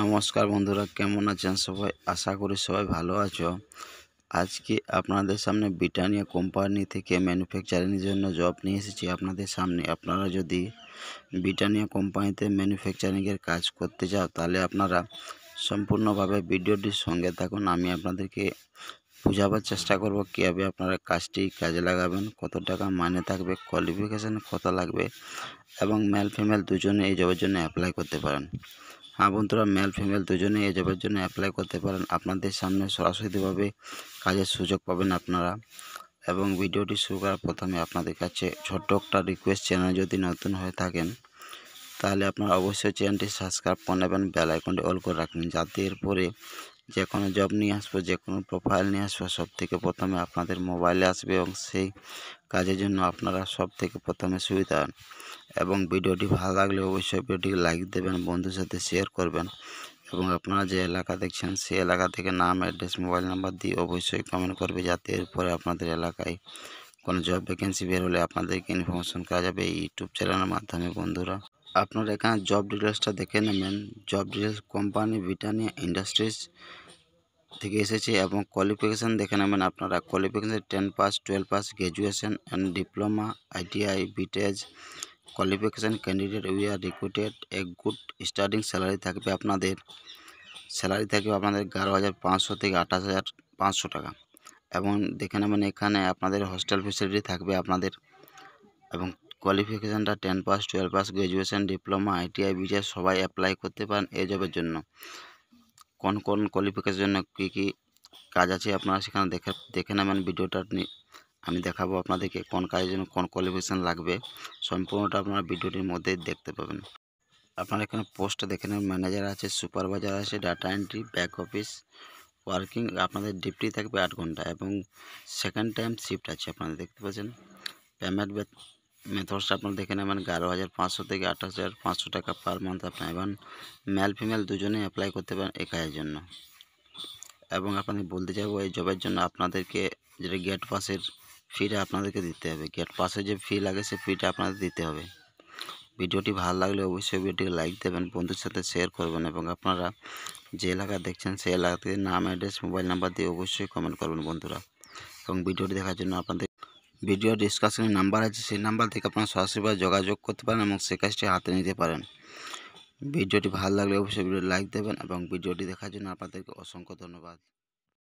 নমস্কার বন্ধুরা কেমন আছেন সবাই আশা করি সবাই ভালো আছো আজকে আপনাদের সামনে ব্রিটানিয়া কোম্পানি থেকে ম্যানুফ্যাকচারিংয়ের জন্য জব নিয়ে এসেছি আপনাদের সামনে আপনারা যদি ব্রিটানিয়া কোম্পানিতে ম্যানুফ্যাকচারিংয়ের কাজ করতে চাও তাহলে আপনারা সম্পূর্ণভাবে ভিডিওটির সঙ্গে থাকুন আমি আপনাদেরকে বোঝাবার চেষ্টা করব কীভাবে আপনারা কাজটি কাজে লাগাবেন কত টাকা মাইনে থাকবে কোয়ালিফিকেশান কত লাগবে এবং মেল ফিমেল দুজনে এই জবের জন্য অ্যাপ্লাই করতে পারেন হ্যাঁ বন্ধুরা মেল ফিমেল দুজনেই এ জবের জন্য অ্যাপ্লাই করতে পারেন আপনাদের সামনে সরাসরিভাবে কাজের সুযোগ পাবেন আপনারা এবং ভিডিওটি শুরু করার প্রথমে আপনাদের কাছে ছোট্ট একটা রিকোয়েস্ট চ্যানেল যদি নতুন হয়ে থাকেন তাহলে আপনারা অবশ্যই চ্যানেলটি সাবস্ক্রাইব করে নেবেন বেল আইকনটি অল করে রাখবেন যাতে এরপরে যে কোনো জব নিয়ে আসবো যে কোনো প্রোফাইল নিয়ে আসবো সব থেকে প্রথমে আপনাদের মোবাইলে আসবে এবং সেই কাজের জন্য আপনারা সব থেকে প্রথমে সুবিধা হন এবং ভিডিওটি ভালো লাগলে অবশ্যই ভিডিওটিকে লাইক দেবেন বন্ধুর সাথে শেয়ার করবেন এবং আপনারা যে এলাকা দেখছেন সেই এলাকা থেকে নাম অ্যাড্রেস মোবাইল নাম্বার দিয়ে অবশ্যই কমেন্ট করবে যাতে এরপরে আপনাদের এলাকায় কোনো জব ভ্যাকেন্সি বের হলে আপনাদেরকে ইনফরমেশন করা যাবে ইউটিউব চ্যানেলের মাধ্যমে বন্ধুরা আপনারা এখানে জব ডিটেলসটা দেখে নেবেন job details company Britannia Industries থেকে এসেছে এবং কোয়ালিফিকেশান দেখে নেবেন আপনারা qualification ten pass twelve pass graduation and diploma ITI বিটেজ qualification candidate we are recruited a good starting salary থাকবে আপনাদের স্যালারি থাকবে আপনাদের এগারো হাজার পাঁচশো থেকে আঠাশ হাজার পাঁচশো টাকা এবং দেখে নেবেন এখানে আপনাদের হস্টেল ফেসিলিটি থাকবে আপনাদের এবং কোয়ালিফিকেশানটা ten pass twelve pass graduation diploma ITI BTI সবাই অ্যাপ্লাই করতে পারেন এই জবের জন্য কোন কোন কোয়ালিফিকেশনের জন্য কী কী কাজ আছে আপনারা সেখানে দেখে দেখে নেবেন ভিডিওটা আমি দেখাবো আপনাদেরকে কোন কাজের জন্য কোন কোয়ালিফিকেশান লাগবে সম্পূর্ণটা আপনারা ভিডিওটির মধ্যেই দেখতে পাবেন আপনারা এখানে পোস্ট দেখে নেবেন ম্যানেজার আছে সুপারভাইজার আছে data entry back office working আপনাদের ডিউটি থাকবে আট ঘন্টা এবং সেকেন্ড টাইম শিফট আছে আপনারা দেখতে পাচ্ছেন পেমেন্ট মেথডস আপনারা দেখেন মানে 11500 থেকে 18500 টাকা পার মান্থ আপনারা পাবেন মেল ফিমেল দুজনেই अप्लाई করতে পারেন একায়ের জন্য এবং আপনি বলতে যাব এই জব এর জন্য আপনাদেরকে যে গেটpasses এর ফিটা আপনাদেরকে দিতে হবে গেটpasses এ যে ফি লাগেছে ফিটা আপনাদের দিতে হবে ভিডিওটি ভালো লাগলে অবশ্যই ভিডিওটি লাইক দিবেন বন্ধুদের সাথে শেয়ার করবেন এবং আপনারা যে লাগা দেখছেন সেই লাগাতের নাম অ্যাড্রেস মোবাইল নাম্বার দিয়ে অবশ্যই কমেন্ট করবেন বন্ধুরা এবং ভিডিওটি দেখার জন্য আপনাদের ভিডিও ডিসকাশনে নাম্বার আছে সেই নাম্বার থেকে আপনারা সরাসরি যোগাযোগ করতে পারেন এবং সে কাজটি হাতে নিতে পারেন ভিডিওটি ভালো লাগলে অবশ্যই ভিডিও লাইক দেবেন এবং ভিডিওটি দেখার জন্য আপনাদেরকে অসংখ্য ধন্যবাদ